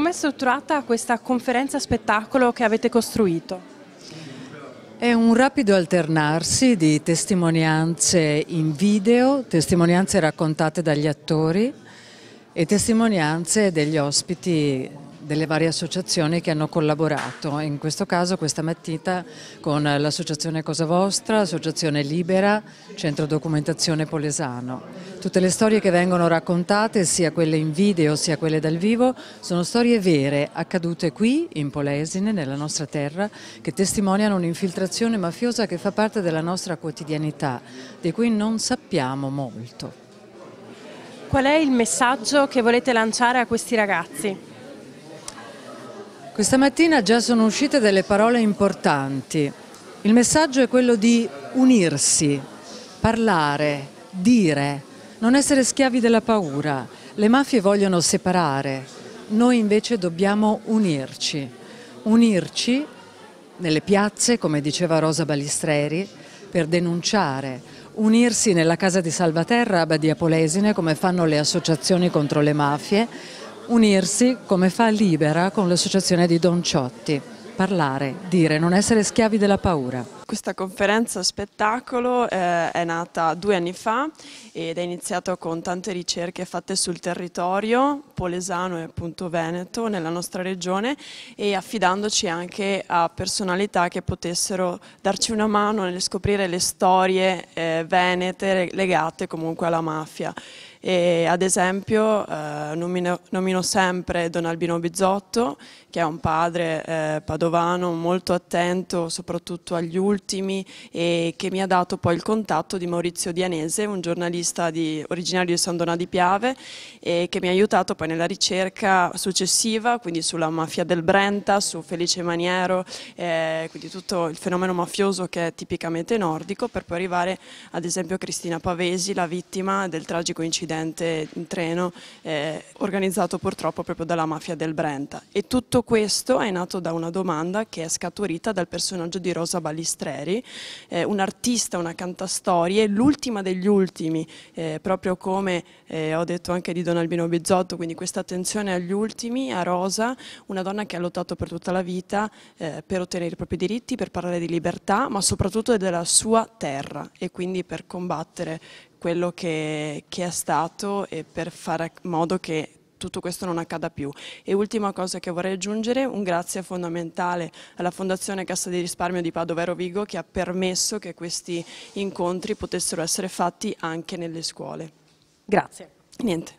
Com'è strutturata questa conferenza spettacolo che avete costruito? È un rapido alternarsi di testimonianze in video, testimonianze raccontate dagli attori e testimonianze degli ospiti delle varie associazioni che hanno collaborato, in questo caso questa mattina con l'associazione Cosa Vostra, associazione Libera, centro documentazione Polesano. Tutte le storie che vengono raccontate, sia quelle in video sia quelle dal vivo, sono storie vere, accadute qui in Polesine, nella nostra terra, che testimoniano un'infiltrazione mafiosa che fa parte della nostra quotidianità, di cui non sappiamo molto. Qual è il messaggio che volete lanciare a questi ragazzi? Questa mattina già sono uscite delle parole importanti. Il messaggio è quello di unirsi, parlare, dire, non essere schiavi della paura. Le mafie vogliono separare, noi invece dobbiamo unirci. Unirci nelle piazze, come diceva Rosa Balistreri, per denunciare, unirsi nella casa di Salvaterra a Badia Polesine, come fanno le associazioni contro le mafie, unirsi come fa Libera con l'associazione di Don Ciotti, parlare, dire, non essere schiavi della paura questa conferenza spettacolo eh, è nata due anni fa ed è iniziato con tante ricerche fatte sul territorio polesano e appunto veneto nella nostra regione e affidandoci anche a personalità che potessero darci una mano nel scoprire le storie eh, venete legate comunque alla mafia. E ad esempio eh, nomino, nomino, sempre Don Albino Bizzotto che è un padre eh, padovano molto attento soprattutto agli ultimi ultimi e che mi ha dato poi il contatto di Maurizio Dianese, un giornalista di, originario di San Donà di Piave e che mi ha aiutato poi nella ricerca successiva, quindi sulla mafia del Brenta, su Felice Maniero, eh, quindi tutto il fenomeno mafioso che è tipicamente nordico, per poi arrivare ad esempio a Cristina Pavesi, la vittima del tragico incidente in treno eh, organizzato purtroppo proprio dalla mafia del Brenta. E tutto questo è nato da una domanda che è scaturita dal personaggio di Rosa Balistrelli Treri, eh, un artista, una cantastorie, l'ultima degli ultimi, eh, proprio come eh, ho detto anche di Don Albino Bizzotto, quindi questa attenzione agli ultimi, a Rosa, una donna che ha lottato per tutta la vita eh, per ottenere i propri diritti, per parlare di libertà, ma soprattutto della sua terra e quindi per combattere quello che, che, è stato e per fare in modo che tutto questo non accada più. E ultima cosa che vorrei aggiungere, un grazie fondamentale alla Fondazione Cassa di Risparmio di Padovero Vigo che ha permesso che questi incontri potessero essere fatti anche nelle scuole. Grazie. Niente.